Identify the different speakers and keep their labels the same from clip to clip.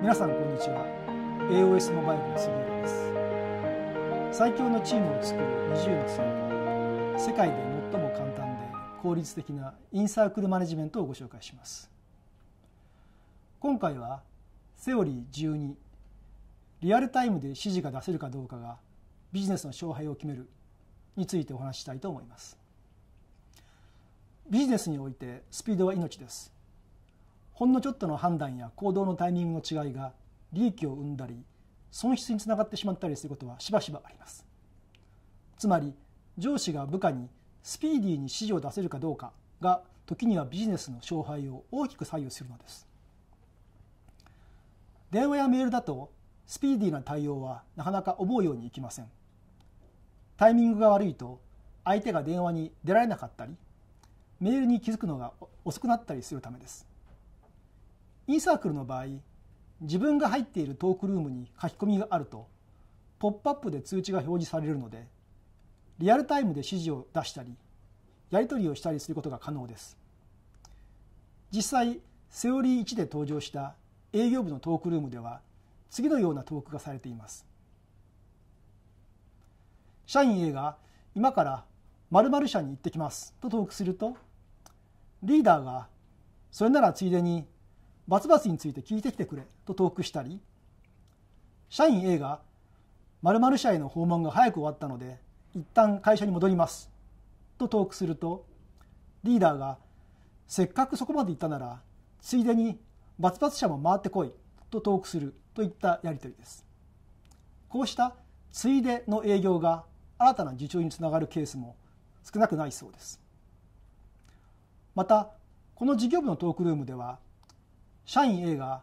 Speaker 1: 皆さんこんにちは AOS モバイルの杉浦です最強のチームを作る二0のー功世界で最も簡単で効率的なインサークルマネジメントをご紹介します今回はセオリー12リアルタイムで指示が出せるかどうかがビジネスの勝敗を決めるについてお話ししたいと思いますビジネスにおいてスピードは命ですほんのちょっとの判断や行動のタイミングの違いが利益を生んだり損失につながってしまったりすることはしばしばありますつまり上司が部下にスピーディーに指示を出せるかどうかが時にはビジネスの勝敗を大きく左右するのです電話やメールだとスピーディーな対応はなかなか思うようにいきませんタイミングが悪いと相手が電話に出られなかったりメールに気づくのが遅くなったりするためですインサークルの場合自分が入っているトークルームに書き込みがあるとポップアップで通知が表示されるのでリアルタイムで指示を出したりやり取りをしたりすることが可能です実際セオリー1で登場した営業部のトークルームでは次のようなトークがされています社員 A が今から〇〇社に行ってきますとトークするとリーダーがそれならついでにバツバツについて聞いてきてくれとトークしたり社員 A が〇〇社への訪問が早く終わったので一旦会社に戻りますとトークするとリーダーがせっかくそこまで行ったならついでにバツバツ社も回ってこいとトークするといったやり取りですこうしたついでの営業が新たな受注につながるケースも少なくないそうですまたこの事業部のトークルームでは社員 A が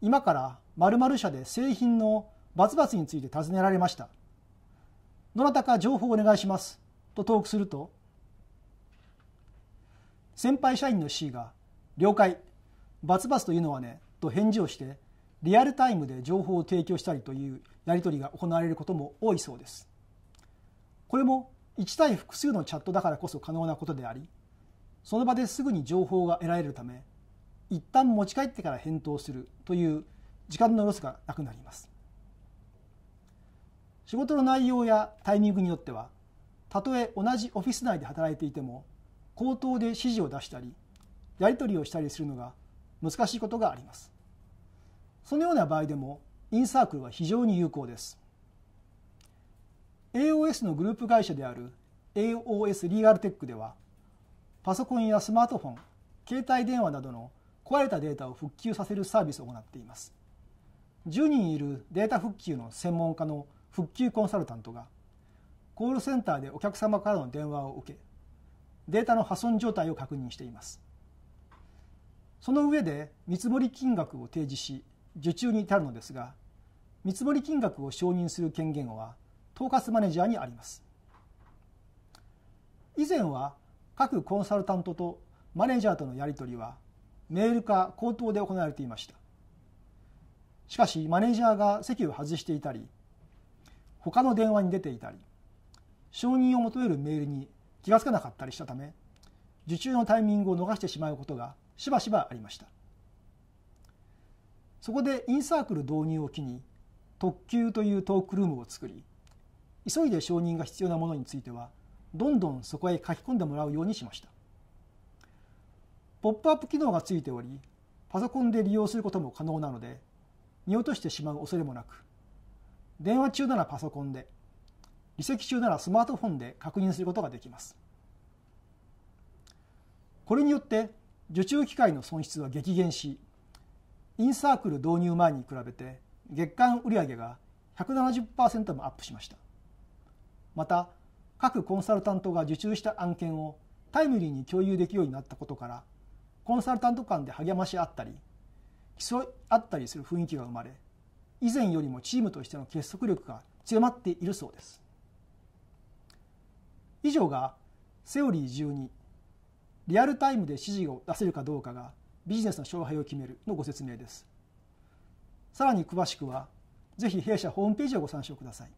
Speaker 1: 今から〇〇社で製品のバツバツについて尋ねられました。どなたか情報をお願いしますとトークすると先輩社員の C が了解バツバツというのはねと返事をしてリアルタイムで情報を提供したりというやり取りが行われることも多いそうですこれも1対複数のチャットだからこそ可能なことでありその場ですぐに情報が得られるため一旦持ち帰ってから返答するという時間のロスがなくなります仕事の内容やタイミングによってはたとえ同じオフィス内で働いていても口頭で指示を出したりやり取りをしたりするのが難しいことがありますそのような場合でもインサークルは非常に有効です AOS のグループ会社である AOS リーガルテックではパソコンやスマートフォン携帯電話などの壊れたデータを復旧させるサービスを行っています10人いるデータ復旧の専門家の復旧コンサルタントがコールセンターでお客様からの電話を受けデータの破損状態を確認していますその上で見積もり金額を提示し受注に至るのですが見積もり金額を承認する権限は統括マネージャーにあります以前は各コンサルタントとマネージャーとのやり取りはメールか口頭で行われていましたしかしマネージャーが席を外していたり他の電話に出ていたり承認を求めるメールに気が付かなかったりしたため受注のタイミングを逃してしまうことがしばしばありましたそこでインサークル導入を機に特急というトークルームを作り急いで承認が必要なものについてはどんどんそこへ書き込んでもらうようにしましたポップアップ機能がついており、パソコンで利用することも可能なので、見落としてしまう恐れもなく、電話中ならパソコンで、離席中ならスマートフォンで確認することができます。これによって受注機会の損失は激減し、インサークル導入前に比べて月間売上が170%もアップしました。また、各コンサルタントが受注した案件をタイムリーに共有できるようになったことからコンサルタント間で励まし合ったり競い合ったりする雰囲気が生まれ以前よりもチームとしての結束力が強まっているそうです以上がセオリー12リアルタイムで指示を出せるかどうかがビジネスの勝敗を決めるのご説明ですさらに詳しくはぜひ弊社ホームページをご参照ください